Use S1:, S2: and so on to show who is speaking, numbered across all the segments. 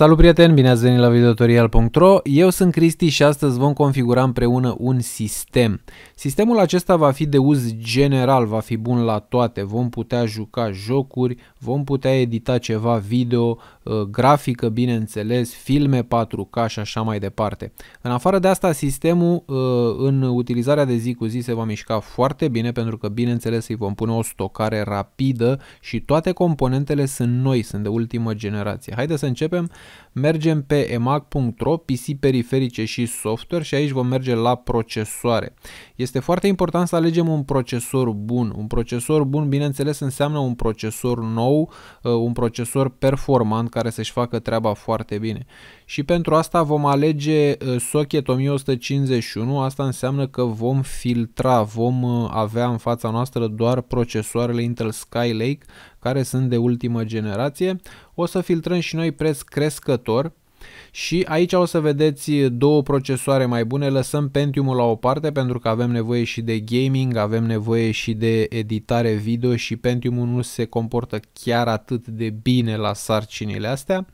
S1: Salut prieteni, bine ați venit la videotorial.ro, Eu sunt Cristi și astăzi vom configura împreună un sistem. Sistemul acesta va fi de uz general, va fi bun la toate. Vom putea juca jocuri, vom putea edita ceva video, Uh, grafică, bineînțeles, filme 4K și așa mai departe. În afară de asta, sistemul uh, în utilizarea de zi cu zi se va mișca foarte bine pentru că, bineînțeles, îi vom pune o stocare rapidă și toate componentele sunt noi, sunt de ultimă generație. Haideți să începem. Mergem pe emac.ro, PC periferice și software și aici vom merge la procesoare. Este foarte important să alegem un procesor bun. Un procesor bun, bineînțeles, înseamnă un procesor nou, uh, un procesor performant care să-și facă treaba foarte bine. Și pentru asta vom alege uh, socket 1151, asta înseamnă că vom filtra, vom uh, avea în fața noastră doar procesoarele Intel Skylake care sunt de ultimă generație. O să filtrăm și noi preț crescător și aici o să vedeți două procesoare mai bune, lăsăm Pentium-ul la o parte pentru că avem nevoie și de gaming, avem nevoie și de editare video și Pentium-ul nu se comportă chiar atât de bine la sarcinile astea.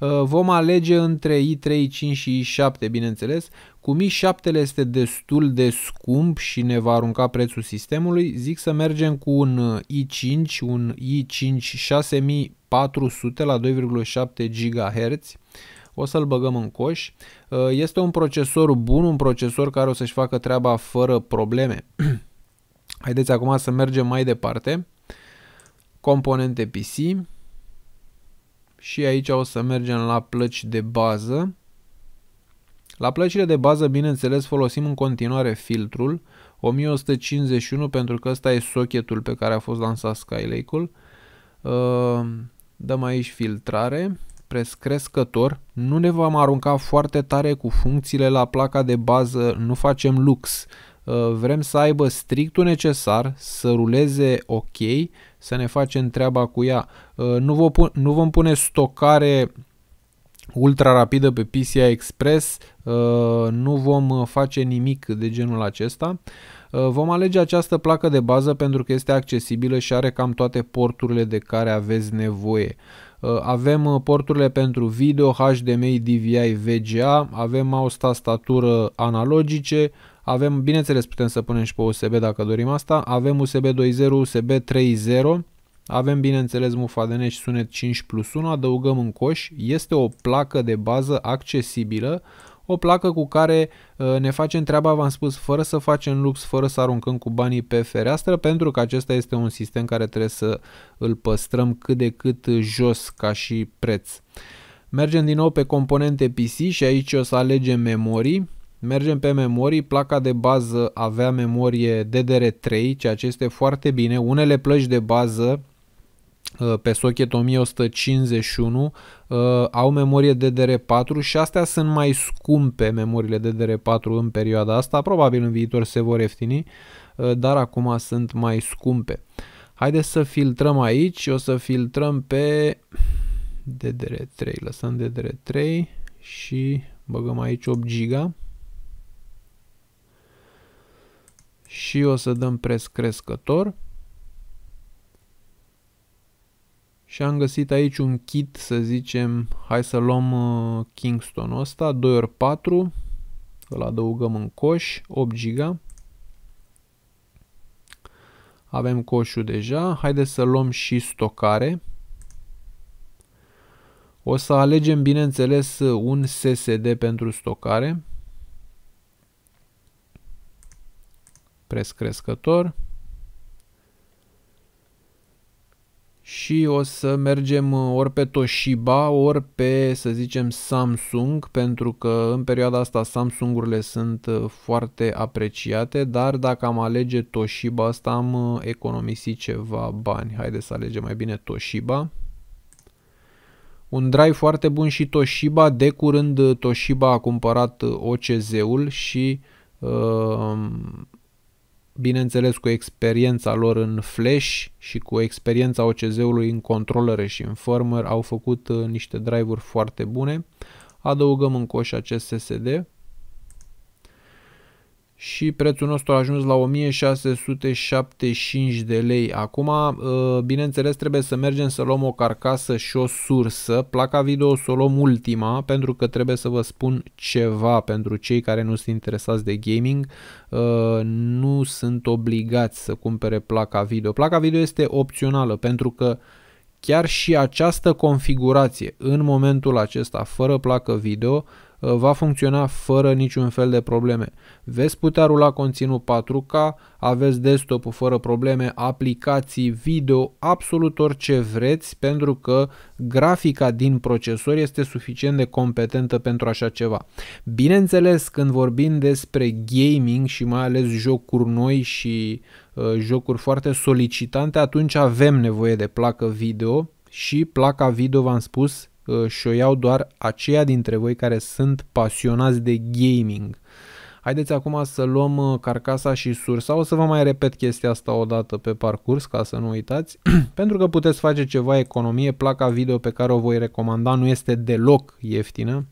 S1: Uh, vom alege între i3, i5 și i7, bineînțeles, cu i 7 este destul de scump și ne va arunca prețul sistemului, zic să mergem cu un i5, un i5 6400 la 2,7 GHz o să-l băgăm în coș. Uh, este un procesor bun, un procesor care o să-și facă treaba fără probleme. Haideți acum să mergem mai departe. Componente PC. Și aici o să mergem la plăci de bază. La plăcile de bază, bineînțeles, folosim în continuare filtrul 1151 pentru că ăsta e socketul pe care a fost lansat Skylake-ul. Uh, dăm aici filtrare prescrescător, nu ne vom arunca foarte tare cu funcțiile la placa de bază, nu facem lux. Uh, vrem să aibă strictul necesar, să ruleze ok, să ne facem treaba cu ea. Uh, nu vom pune stocare ultra rapidă pe PCI Express, uh, nu vom uh, face nimic de genul acesta. Uh, vom alege această placă de bază pentru că este accesibilă și are cam toate porturile de care aveți nevoie. Avem porturile pentru video, HDMI, DVI, VGA, avem mouse tastatură analogice, avem, bineînțeles putem să punem și pe USB dacă dorim asta, avem USB 2.0, USB 3.0, avem bineînțeles de neș sunet 5 plus 1, adăugăm în coș, este o placă de bază accesibilă, o placă cu care uh, ne facem treaba, v-am spus, fără să facem lux, fără să aruncăm cu banii pe fereastră, pentru că acesta este un sistem care trebuie să îl păstrăm cât de cât jos ca și preț. Mergem din nou pe componente PC și aici o să alegem memorii. Mergem pe memorii, placa de bază avea memorie DDR3, ceea ce este foarte bine. Unele plăci de bază Uh, pe socket 1151 uh, au memorie DDR4 și astea sunt mai scumpe memoriile DDR4 în perioada asta, probabil în viitor se vor ieftini, uh, dar acum sunt mai scumpe. Haideți să filtrăm aici, o să filtrăm pe DDR3, lăsăm DDR3 și băgăm aici 8 giga și o să dăm pres crescător. și am găsit aici un kit, să zicem, hai să luăm uh, kingston ăsta, 2x4, îl adăugăm în coș, 8 giga. Avem coșul deja, haideți să luăm și stocare. O să alegem, bineînțeles, un SSD pentru stocare. Pres crescător. și o să mergem uh, ori pe Toshiba, ori pe, să zicem, Samsung, pentru că în perioada asta Samsung-urile sunt uh, foarte apreciate, dar dacă am alege Toshiba, asta am uh, economisit ceva bani. Haideți să alegem mai bine Toshiba. Un drive foarte bun și Toshiba, de curând Toshiba a cumpărat OCZ-ul și uh, bineînțeles cu experiența lor în Flash și cu experiența OCZ-ului în controlere și în firmware, au făcut uh, niște drive-uri foarte bune. Adăugăm în coș acest SSD și prețul nostru a ajuns la 1675 de lei. Acum, uh, bineînțeles, trebuie să mergem să luăm o carcasă și o sursă. Placa video o să o luăm ultima, pentru că trebuie să vă spun ceva pentru cei care nu sunt interesați de gaming. Uh, nu sunt obligați să cumpere placa video. Placa video este opțională, pentru că chiar și această configurație, în momentul acesta, fără placă video, Uh, va funcționa fără niciun fel de probleme. Veți putea rula conținut 4K, aveți desktop fără probleme, aplicații, video, absolut orice vreți, pentru că grafica din procesor este suficient de competentă pentru așa ceva. Bineînțeles, când vorbim despre gaming și mai ales jocuri noi și uh, jocuri foarte solicitante, atunci avem nevoie de placă video și placa video, v-am spus, Uh, și o iau doar aceia dintre voi care sunt pasionați de gaming. Haideți acum să luăm uh, carcasa și sursa. O să vă mai repet chestia asta o dată pe parcurs, ca să nu uitați. Pentru că puteți face ceva economie, placa video pe care o voi recomanda nu este deloc ieftină.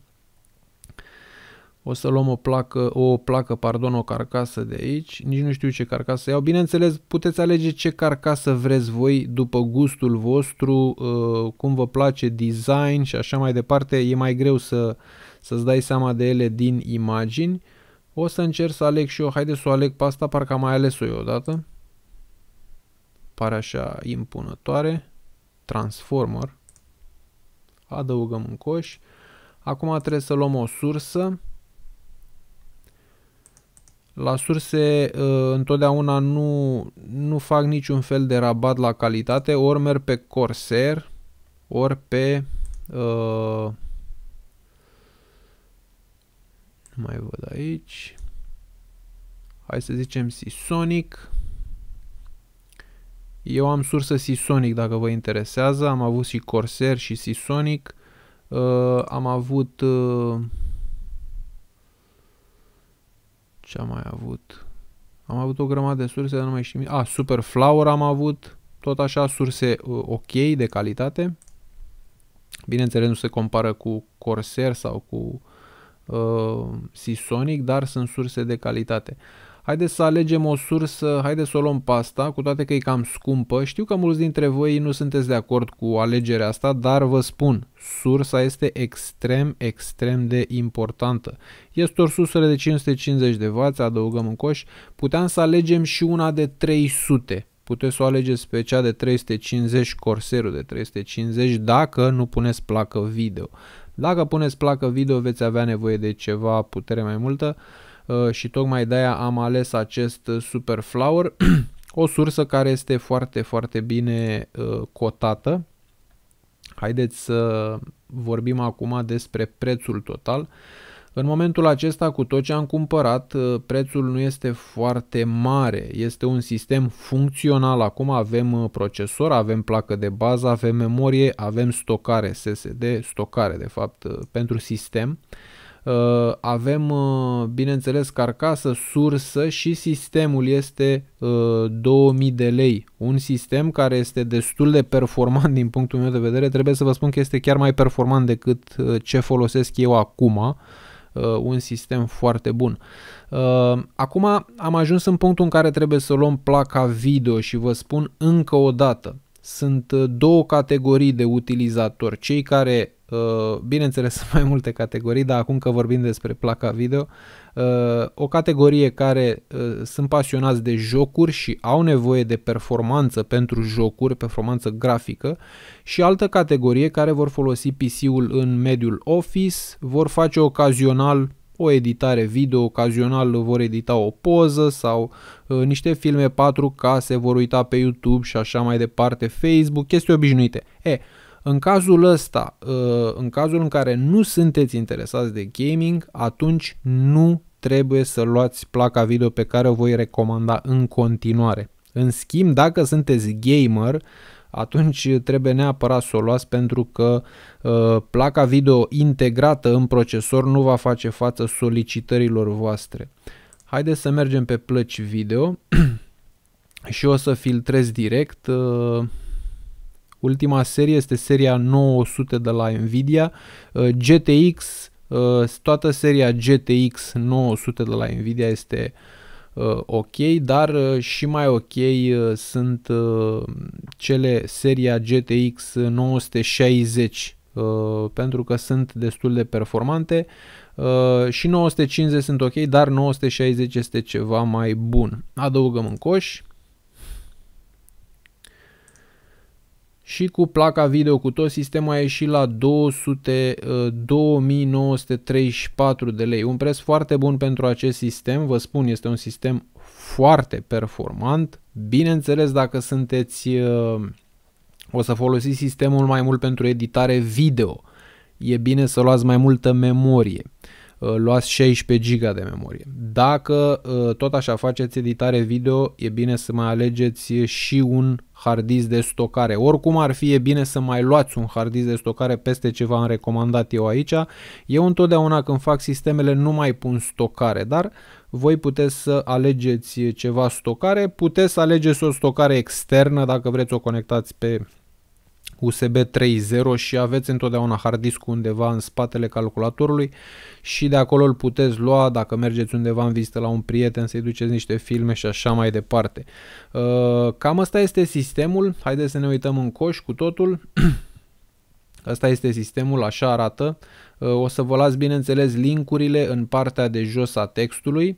S1: O să luăm o placă, o placă, pardon, o carcasă de aici. Nici nu știu ce carcasă iau. Bineînțeles, puteți alege ce carcasă vreți voi după gustul vostru, uh, cum vă place design și așa mai departe. E mai greu să, să-ți dai seama de ele din imagini. O să încerc să aleg și eu. Haideți să o aleg pe asta, parcă am mai ales-o eu odată. Pare așa impunătoare. Transformer. Adăugăm un coș. Acum trebuie să luăm o sursă la surse ă, întotdeauna nu, nu fac niciun fel de rabat la calitate, ori merg pe Corsair, ori pe... Uh, nu mai văd aici. Hai să zicem Sisonic. Eu am sursă Sisonic dacă vă interesează. Am avut și Corsair și Sisonic. Uh, am avut... Uh, Ce am mai avut? Am avut o grămadă de surse, dar nu mai știu. A, Flower am avut. Tot așa, surse uh, ok, de calitate. Bineînțeles, nu se compară cu Corsair sau cu uh, Seasonic, dar sunt surse de calitate. Uh, haideți să alegem o sursă, haideți să o luăm pasta, cu toate că e cam scumpă. Știu că mulți dintre voi nu sunteți de acord cu alegerea asta, dar vă spun, sursa este extrem, extrem de importantă. Este o sursă de 550 de W, adăugăm în coș. Puteam să alegem și una de 300 puteți să o alegeți pe cea de 350, corserul de 350, dacă nu puneți placă video. Dacă puneți placă video veți avea nevoie de ceva putere mai multă, Uh, și tocmai de-aia am ales acest uh, Super Flower, o sursă care este foarte, foarte bine uh, cotată. Haideți să vorbim acum despre prețul total. În momentul acesta, cu tot ce am cumpărat, prețul nu este foarte mare. Este un sistem funcțional. Acum avem procesor, avem placă de bază, avem memorie, avem stocare SSD, stocare de fapt pentru sistem. Uh, Uh, avem, uh, bineînțeles, carcasă, sursă și sistemul este 2000 uh, de lei. Un sistem care este destul de performant din punctul meu de vedere. Trebuie să vă spun că este chiar mai performant decât ce folosesc eu acum. Un sistem foarte bun. Acum am ajuns în punctul în care trebuie să luăm placa video și vă spun încă o dată. Sunt două categorii de utilizatori. Cei care Uh, bineînțeles sunt mai multe categorii, dar acum că vorbim despre placa video, uh, o categorie care uh, sunt pasionați de jocuri și au nevoie de performanță pentru jocuri, performanță grafică și altă categorie care vor folosi PC-ul în mediul office, vor face ocazional o editare video, ocazional vor edita o poză sau uh, niște filme 4K, se vor uita pe YouTube și așa mai departe, Facebook, chestii obișnuite. E, în cazul ăsta, ă, în cazul în care nu sunteți interesați de gaming, atunci nu trebuie să luați placa video pe care o voi recomanda în continuare. În schimb, dacă sunteți gamer, atunci trebuie neapărat să o luați pentru că ă, placa video integrată în procesor nu va face față solicitărilor voastre. Haideți să mergem pe plăci video și o să filtrez direct uh, Ultima serie este seria 900 de la Nvidia, uh, GTX, uh, toată seria GTX 900 de la Nvidia este uh, ok, dar și mai ok sunt cele seria GTX 960 pentru că sunt destul de performante și 950 sunt ok, dar 960 este ceva mai bun. Adăugăm în coș și cu placa video cu tot sistemul a ieșit la 200, 2934 uh, de lei. Un preț foarte bun pentru acest sistem, vă spun, este un sistem foarte performant. Bineînțeles, dacă sunteți uh, o să folosiți sistemul mai mult pentru editare video, e bine să luați mai multă memorie. Uh, luați 16 GB de memorie. Dacă uh, tot așa faceți editare video, e bine să mai alegeți și un hard disk de stocare. Oricum ar fi, e bine să mai luați un hard disk de stocare peste ce v-am recomandat eu aici. Eu întotdeauna când fac sistemele nu mai pun stocare, dar voi puteți să alegeți ceva stocare, puteți să alegeți o stocare externă dacă vreți o conectați pe USB 3.0 și aveți întotdeauna hard disk undeva în spatele calculatorului și de acolo îl puteți lua dacă mergeți undeva în vizită la un prieten să-i duceți niște filme și așa mai departe. Uh, cam asta este sistemul, haideți să ne uităm în coș cu totul. Asta este sistemul, așa arată. Uh, o să vă las bineînțeles linkurile în partea de jos a textului.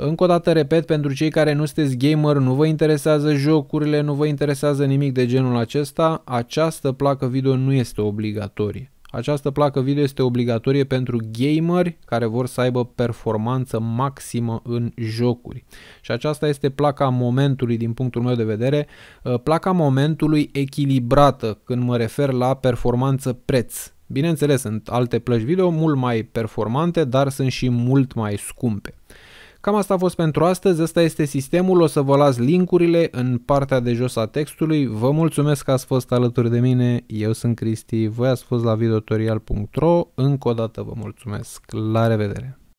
S1: Încă o dată repet, pentru cei care nu sunteți gamer, nu vă interesează jocurile, nu vă interesează nimic de genul acesta, această placă video nu este obligatorie. Această placă video este obligatorie pentru gameri care vor să aibă performanță maximă în jocuri. Și aceasta este placa momentului din punctul meu de vedere, uh, placa momentului echilibrată când mă refer la performanță preț. Bineînțeles, sunt alte plăci video mult mai performante, dar sunt și mult mai scumpe. Cam asta a fost pentru astăzi, ăsta este sistemul, o să vă las linkurile în partea de jos a textului. Vă mulțumesc că ați fost alături de mine, eu sunt Cristi, voi ați fost la videotorial.ro, încă o dată vă mulțumesc, la revedere!